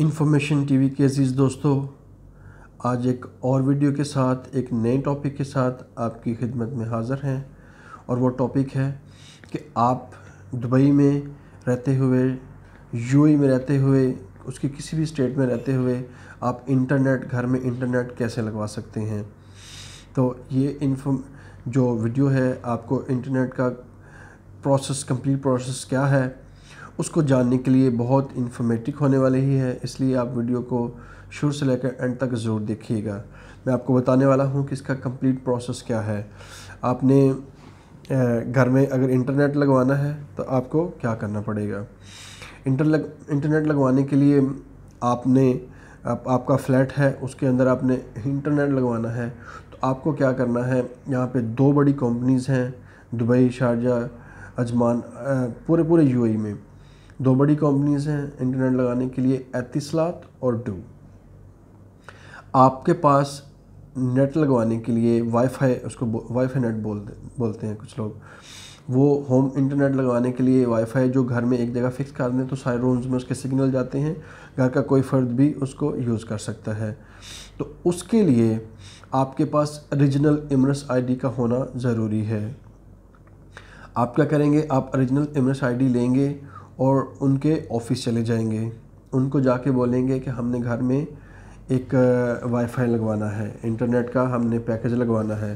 information TV के अजीज़ दोस्तों आज एक और वीडियो के साथ एक नए टॉपिक के साथ आपकी खिदमत में हाज़र हैं और वो टॉपिक है कि आप दुबई में रहते हुए यूएई e में रहते हुए उसकी किसी भी स्टेट में रहते हुए आप इंटरनेट घर में इंटरनेट कैसे लगवा सकते हैं तो ये इन्फॉर्म जो वीडियो है आपको इंटरनेट का प्रोसेस कंप्लीट प्रोसेस क्या है उसको जानने के लिए बहुत इन्फॉर्मेटिव होने वाले ही है इसलिए आप वीडियो को शुरू से लेकर एंड तक ज़रूर देखिएगा मैं आपको बताने वाला हूँ कि इसका कंप्लीट प्रोसेस क्या है आपने घर में अगर इंटरनेट लगवाना है तो आपको क्या करना पड़ेगा इंटर लग, इंटरनेट लगवाने के लिए आपने आप, आपका फ्लैट है उसके अंदर आपने इंटरनेट लगवाना है तो आपको क्या करना है यहाँ पे दो बड़ी कंपनीज़ हैं दुबई शारजा अजमान पूरे पूरे यूएई में दो बड़ी कंपनीज़ हैं इंटरनेट लगाने के लिए एतिसलात और डू आपके पास नेट लगवाने के लिए वाईफाई उसको वाईफाई नेट बोल बोलते हैं कुछ लोग वो होम इंटरनेट लगवाने के लिए वाईफाई जो घर में एक जगह फिक्स कर दें तो सारे रूम्स में उसके सिग्नल जाते हैं घर का कोई फ़र्द भी उसको यूज़ कर सकता है तो उसके लिए आपके पास रीजनल इमरस आईडी का होना ज़रूरी है आप क्या करेंगे आप ओरिजिनल इमरस आईडी लेंगे और उनके ऑफिस चले जाएंगे उनको जाके बोलेंगे कि हमने घर में एक वाईफाई लगवाना है इंटरनेट का हमने पैकेज लगवाना है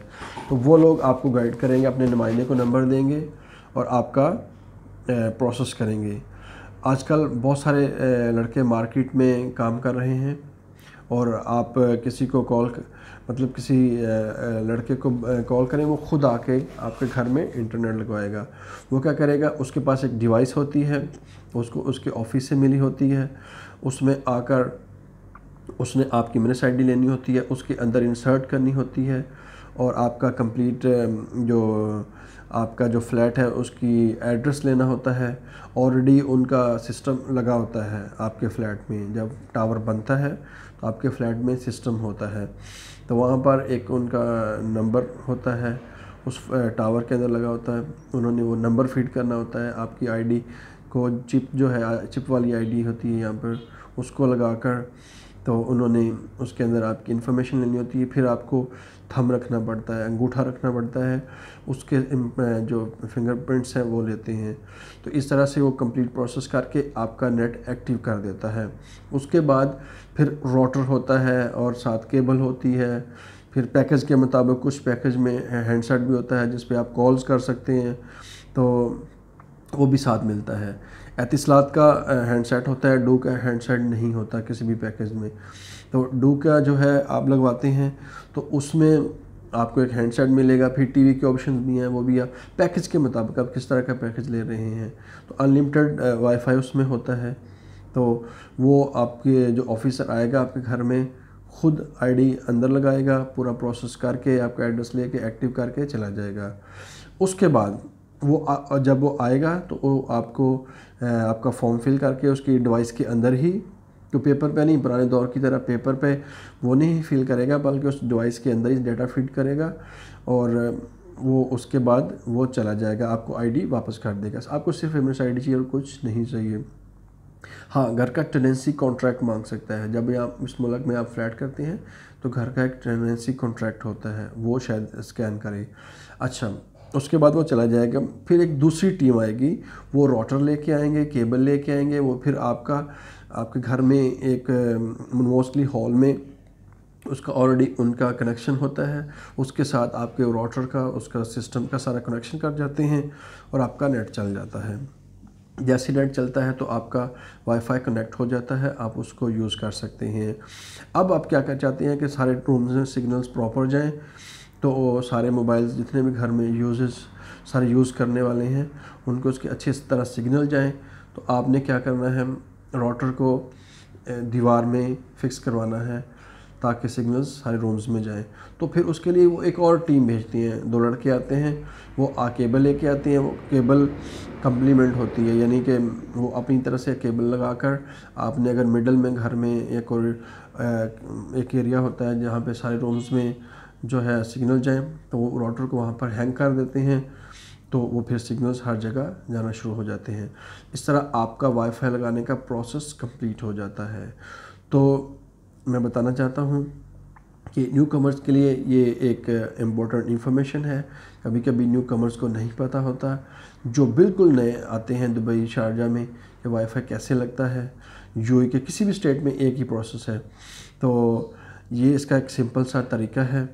तो वो लोग आपको गाइड करेंगे अपने नुमाइंदे को नंबर देंगे और आपका प्रोसेस करेंगे आजकल बहुत सारे लड़के मार्केट में काम कर रहे हैं और आप किसी को कॉल मतलब किसी लड़के को कॉल करें वो खुद आके आपके घर में इंटरनेट लगवाएगा वो क्या करेगा उसके पास एक डिवाइस होती है उसको उसके ऑफिस से मिली होती है उसमें आकर उसने आपकी मिनस आईडी लेनी होती है उसके अंदर इंसर्ट करनी होती है और आपका कंप्लीट um, जो आपका जो फ्लैट है उसकी एड्रेस लेना होता है ऑलरेडी उनका सिस्टम लगा होता है आपके फ्लैट में जब टावर बनता है तो आपके फ्लैट में सिस्टम होता है तो वहाँ पर एक उनका नंबर होता है उस टावर uh, के अंदर लगा होता है उन्होंने वो नंबर फीड करना होता है आपकी आईडी को चिप जो है चिप वाली आईडी होती है यहाँ पर उसको लगा कर तो उन्होंने उसके अंदर आपकी इन्फॉर्मेशन लेनी होती है फिर आपको थम रखना पड़ता है अंगूठा रखना पड़ता है उसके जो फिंगरप्रिंट्स हैं वो लेते हैं तो इस तरह से वो कंप्लीट प्रोसेस करके आपका नेट एक्टिव कर देता है उसके बाद फिर रोटर होता है और साथ केबल होती है फिर पैकेज के मुताबिक कुछ पैकेज में हैंडसेट भी होता है जिस पर आप कॉल्स कर सकते हैं तो वो भी साथ मिलता है एतिसलात का हैंडसेट होता है डू का हैंडसेट नहीं होता किसी भी पैकेज में तो डू का जो है आप लगवाते हैं तो उसमें आपको एक हैंडसेट मिलेगा फिर टीवी के ऑप्शन भी हैं वो भी आप पैकेज के मुताबिक आप किस तरह का पैकेज ले रहे हैं तो अनलिमिटेड वाईफाई उसमें होता है तो वो आपके जो ऑफिसर आएगा आपके घर में खुद आईडी अंदर लगाएगा पूरा प्रोसेस करके आपका एड्रेस लेके एक्टिव करके चला जाएगा उसके बाद वो आ, जब वो आएगा तो वो आपको आपका फॉर्म फिल करके उसकी डिवाइस के अंदर ही तो पेपर पे नहीं पुराने दौर की तरह पेपर पे वो नहीं फिल करेगा बल्कि उस डिवाइस के अंदर ही डेटा फिट करेगा और वो उसके बाद वो चला जाएगा आपको आईडी वापस कर देगा आपको सिर्फ आई आईडी चाहिए और कुछ नहीं चाहिए हाँ घर का टेनेंसी कॉन्ट्रैक्ट मांग सकता है जब आप इस मुल्क में आप फ्लैट करते हैं तो घर का एक टेनेंसी कॉन्ट्रैक्ट होता है वो शायद स्कैन करे अच्छा उसके बाद वो चला जाएगा फिर एक दूसरी टीम आएगी वो रोटर लेके आएंगे केबल लेके आएंगे वो फिर आपका आपके घर में एक मोस्टली हॉल में उसका ऑलरेडी उनका कनेक्शन होता है उसके साथ आपके रोटर का उसका सिस्टम का सारा कनेक्शन कर जाते हैं और आपका नेट चल जाता है जैसे नेट चलता है तो आपका वाईफाई कनेक्ट हो जाता है आप उसको यूज़ कर सकते हैं अब आप क्या कर चाहते हैं कि सारे रूम्स में सिग्नल्स प्रॉपर जाएं तो सारे मोबाइल्स जितने भी घर में यूजेस सारे यूज़ करने वाले हैं उनको उसके अच्छे तरह सिग्नल जाएँ तो आपने क्या करना है रोटर को दीवार में फिक्स करवाना है ताकि सिग्नल्स सारे रूम्स में जाएं तो फिर उसके लिए वो एक और टीम भेजती हैं दो लड़के आते हैं वो आ केबल लेके आते हैं वो केबल कम्प्लीमेंट होती है यानी कि वो अपनी तरह से केबल लगा कर आपने अगर मिडल में घर में या कोई एक एरिया होता है जहाँ पे सारे रूम्स में जो है सिग्नल जाएँ तो वो राउटर को वहाँ पर हैंग कर देते हैं तो वो फिर सिग्नल्स हर जगह जाना शुरू हो जाते हैं इस तरह आपका वाईफाई लगाने का प्रोसेस कंप्लीट हो जाता है तो मैं बताना चाहता हूँ कि न्यू कमर्स के लिए ये एक इम्पोर्टेंट इन्फॉर्मेशन है कभी कभी न्यू कमर्स को नहीं पता होता जो बिल्कुल नए आते हैं दुबई शारजा में कि वाईफाई कैसे लगता है यू के किसी भी स्टेट में एक ही प्रोसेस है तो ये इसका एक सिंपल सा तरीका है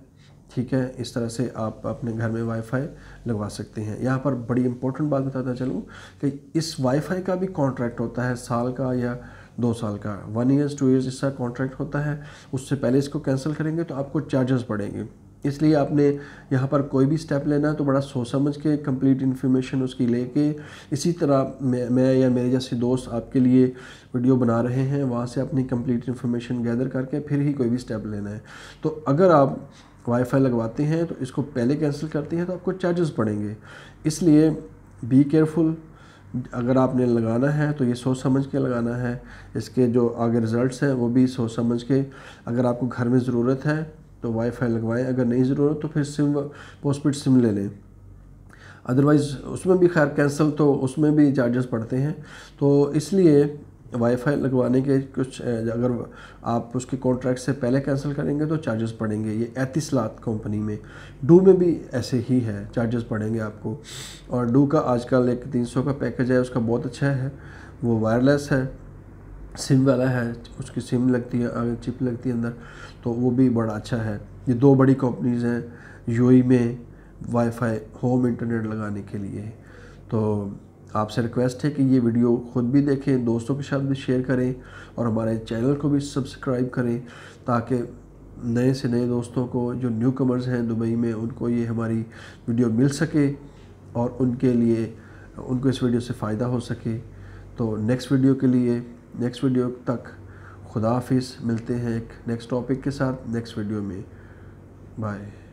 ठीक है इस तरह से आप अपने घर में वाईफाई लगवा सकते हैं यहाँ पर बड़ी इंपॉर्टेंट बात बताता चलूँ कि इस वाईफाई का भी कॉन्ट्रैक्ट होता है साल का या दो साल का वन ईयर्स टू ईयर्स इसका कॉन्ट्रैक्ट होता है उससे पहले इसको कैंसिल करेंगे तो आपको चार्जेस बढ़ेंगे इसलिए आपने यहाँ पर कोई भी स्टेप लेना है तो बड़ा सोच समझ के कंप्लीट इन्फॉर्मेशन उसकी लेके इसी तरह मैं, मैं या मेरे जैसे दोस्त आपके लिए वीडियो बना रहे हैं वहाँ से अपनी कंप्लीट इन्फॉर्मेशन गैदर करके फिर ही कोई भी स्टेप लेना है तो अगर आप वाईफाई लगवाते हैं तो इसको पहले कैंसिल करते हैं तो आपको चार्जेस पड़ेंगे इसलिए बी केयरफुल अगर आपने लगाना है तो ये सोच समझ के लगाना है इसके जो आगे रिज़ल्ट्स हैं वो भी सोच समझ के अगर आपको घर में ज़रूरत है तो वाईफाई लगवाएं अगर नहीं ज़रूरत तो फिर सिम पोस्टपेड सिम ले लें अदरवाइज़ उसमें भी खैर कैंसिल तो उसमें भी चार्जेस पड़ते हैं तो इसलिए वाईफाई लगवाने के कुछ अगर आप उसके कॉन्ट्रैक्ट से पहले कैंसिल करेंगे तो चार्जेस पड़ेंगे ये लाख कंपनी में डू में भी ऐसे ही है चार्जेस पड़ेंगे आपको और डू का आजकल एक तीन सौ का पैकेज है उसका बहुत अच्छा है वो वायरलेस है सिम वाला है उसकी सिम लगती है अगर चिप लगती है अंदर तो वो भी बड़ा अच्छा है ये दो बड़ी कंपनीज़ हैं यूई में वाईफाई होम इंटरनेट लगाने के लिए तो आपसे रिक्वेस्ट है कि ये वीडियो ख़ुद भी देखें दोस्तों के साथ भी शेयर करें और हमारे चैनल को भी सब्सक्राइब करें ताकि नए से नए दोस्तों को जो न्यू कमर्स हैं दुबई में उनको ये हमारी वीडियो मिल सके और उनके लिए उनको इस वीडियो से फ़ायदा हो सके तो नेक्स्ट वीडियो के लिए नेक्स्ट वीडियो तक खुदा हाफिज़ मिलते हैं एक नेक्स्ट टॉपिक के साथ नेक्स्ट वीडियो में बाय